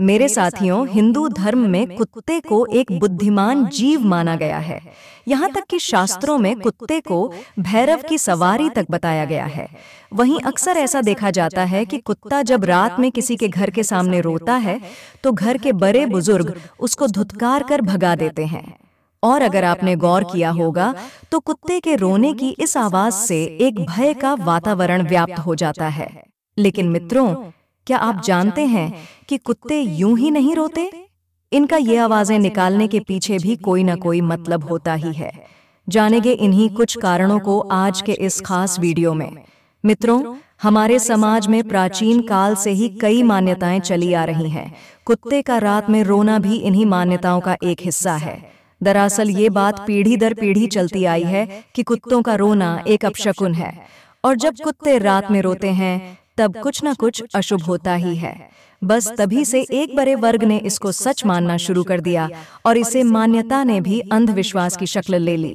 मेरे साथियों हिंदू धर्म में कुत्ते को एक बुद्धिमान जीव माना गया है यहाँ तक कि शास्त्रों में कुत्ते को भैरव की सवारी तक बताया गया है वहीं अक्सर ऐसा देखा जाता है कि कुत्ता जब रात में किसी के घर के सामने रोता है तो, तो घर के बड़े बुजुर्ग उसको धुतकार कर भगा देते हैं और अगर आपने गौर किया होगा तो कुत्ते के रोने की इस आवाज से एक भय का वातावरण व्याप्त हो जाता है लेकिन मित्रों क्या आप जानते हैं कि कुत्ते यूं ही नहीं रोते इनका ये आवाज़ें निकालने के पीछे भी कोई ना कोई मतलब, मतलब होता ही है जानेंगे इन्हीं कुछ कारणों को आज के इस खास वीडियो में मित्रों हमारे समाज में प्राचीन काल से ही कई मान्यताएं चली आ रही हैं कुत्ते का रात में रोना भी इन्हीं मान्यताओं का एक हिस्सा है दरअसल ये बात पीढ़ी दर पीढ़ी चलती आई है कि कुत्तों का रोना एक अपशकुन है और जब कुत्ते रात में रोते हैं तब कुछ न कुछ अशुभ होता ही है बस तभी से एक बड़े वर्ग ने इसको सच मानना शुरू कर दिया और इसे मान्यता ने भी अंधविश्वास की शक्ल ले ली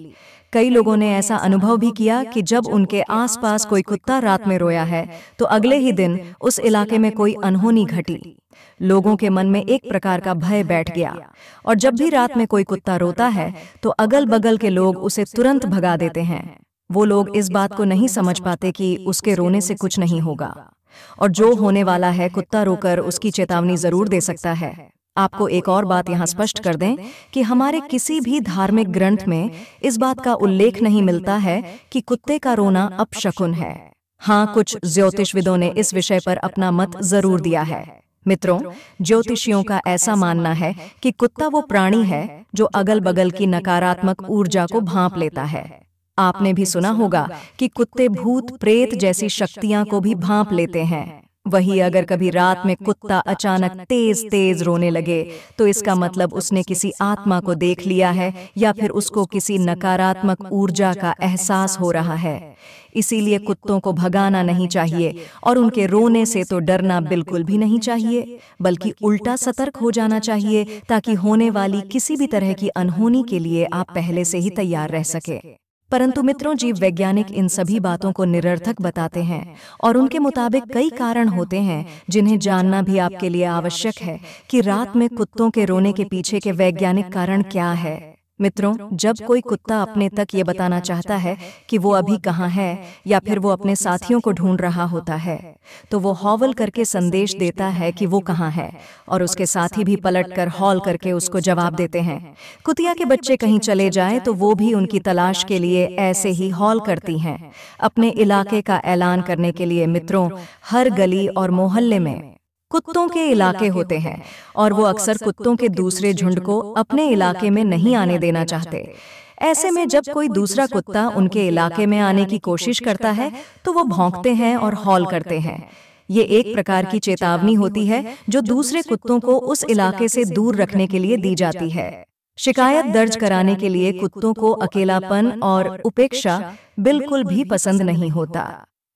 कई लोगों ने ऐसा अनुभव भी किया कि जब उनके आसपास कोई कुत्ता रात में रोया है तो अगले ही दिन उस इलाके में कोई अनहोनी घटी लोगों के मन में एक प्रकार का भय बैठ गया और जब भी रात में कोई कुत्ता रोता है तो, तो अगल बगल के लोग उसे तुरंत भगा देते हैं वो लोग इस बात को नहीं समझ पाते कि उसके रोने से कुछ नहीं होगा और जो होने वाला है कुत्ता रोकर उसकी चेतावनी जरूर दे सकता है आपको एक और बात यहाँ स्पष्ट कर दें कि हमारे किसी भी धार्मिक ग्रंथ में इस बात का उल्लेख नहीं मिलता है कि कुत्ते का रोना अपशकुन है हाँ कुछ ज्योतिषविदों ने इस विषय पर अपना मत जरूर दिया है मित्रों ज्योतिषियों का ऐसा मानना है कि कुत्ता वो प्राणी है जो अगल बगल की नकारात्मक ऊर्जा को भांप लेता है आपने भी सुना होगा कि कुत्ते भूत प्रेत जैसी शक्तियां को भी भांप लेते हैं वही अगर कभी रात में कुत्ता अचानक तेज तेज रोने लगे तो, तो इसका मतलब, मतलब उसने किसी आत्मा को देख लिया है या फिर उसको किसी नकारात्मक ऊर्जा का एहसास हो रहा है इसीलिए कुत्तों को भगाना नहीं चाहिए और उनके रोने से तो, तो डरना बिल्कुल भी नहीं चाहिए बल्कि उल्टा सतर्क हो जाना चाहिए ताकि होने वाली किसी भी तरह की अनहोनी के लिए आप पहले से ही तैयार रह सके परंतु मित्रों जीव वैज्ञानिक इन सभी बातों को निरर्थक बताते हैं और उनके मुताबिक कई कारण होते हैं जिन्हें जानना भी आपके लिए आवश्यक है कि रात में कुत्तों के रोने के पीछे के वैज्ञानिक कारण क्या है मित्रों जब कोई कुत्ता अपने तक ये बताना चाहता है कि वो अभी कहाँ है या फिर वो अपने साथियों को ढूंढ रहा होता है तो वो तो हॉवल करके संदेश देता है कि वो कहाँ है और उसके साथी भी पलट कर हॉल करके उसको जवाब देते हैं कुतिया के बच्चे कहीं चले जाए तो, तो वो भी उनकी तलाश के लिए ऐसे ही हॉल करती हैं अपने इलाके का ऐलान करने के लिए मित्रों हर गली और मोहल्ले में कुत्तों के इलाके होते हैं और वो अक्सर कुत्तों के दूसरे झुंड को अपने इलाके में नहीं आने देना चाहते ऐसे में जब कोई दूसरा कुत्ता उनके इलाके में आने की कोशिश करता है तो वो भौंकते हैं और हॉल करते हैं ये एक प्रकार की चेतावनी होती है जो दूसरे कुत्तों को उस इलाके से दूर रखने के लिए दी जाती है शिकायत दर्ज कराने के लिए कुत्तों को अकेलापन और उपेक्षा बिल्कुल भी पसंद नहीं होता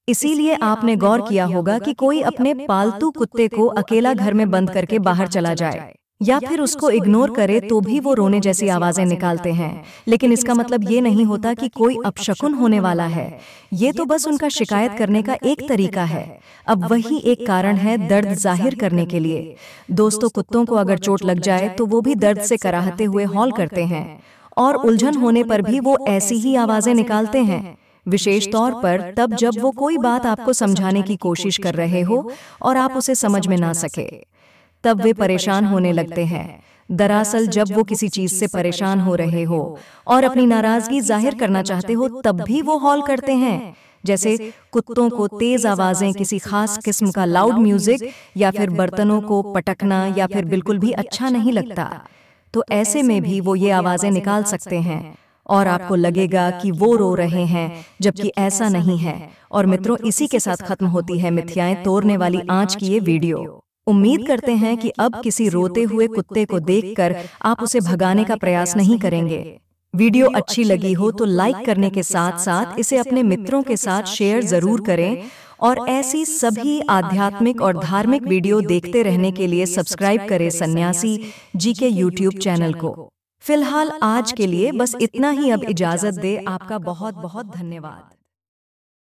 इसीलिए आपने गौर किया होगा कि कोई अपने पालतू कुत्ते को अकेला घर में बंद करके बाहर चला जाए या फिर उसको इग्नोर करे तो, तो भी वो रोने जैसी आवाजें निकालते हैं लेकिन इसका मतलब, मतलब ये नहीं होता कि कोई अपशकुन होने वाला है ये तो, तो बस उनका शिकायत करने का एक तरीका है अब वही एक कारण है दर्द जाहिर करने के लिए दोस्तों कुत्तों को अगर चोट लग जाए तो, तो वो भी दर्द से कराहते हुए हॉल करते हैं और उलझन होने पर भी वो ऐसी ही आवाजें निकालते हैं विशेष तौर पर तब जब वो कोई बात आपको समझाने की कोशिश कर रहे हो और आप उसे समझ में ना सके तब वे परेशान होने लगते हैं दरअसल जब वो किसी चीज से परेशान हो रहे हो और अपनी नाराजगी जाहिर करना चाहते हो तब भी वो हॉल करते हैं जैसे कुत्तों को तेज आवाजें किसी खास किस्म का लाउड म्यूजिक या फिर बर्तनों को पटकना या फिर बिल्कुल भी अच्छा, अच्छा नहीं लगता तो ऐसे में भी वो ये आवाजें निकाल सकते हैं और आपको लगेगा कि वो रो रहे हैं जबकि ऐसा नहीं है और मित्रों इसी के साथ खत्म होती है मिथ्याएं तोड़ने वाली आंच की ये वीडियो उम्मीद करते हैं कि अब किसी रोते हुए कुत्ते को देखकर आप उसे भगाने का प्रयास नहीं करेंगे वीडियो अच्छी लगी हो तो लाइक करने के साथ साथ इसे अपने मित्रों के साथ शेयर जरूर करें और ऐसी सभी आध्यात्मिक और धार्मिक वीडियो देखते रहने के लिए सब्सक्राइब करें सन्यासी जी के यूट्यूब चैनल को फिलहाल आज के लिए बस इतना ही अब इजाज़त दे आपका बहुत बहुत धन्यवाद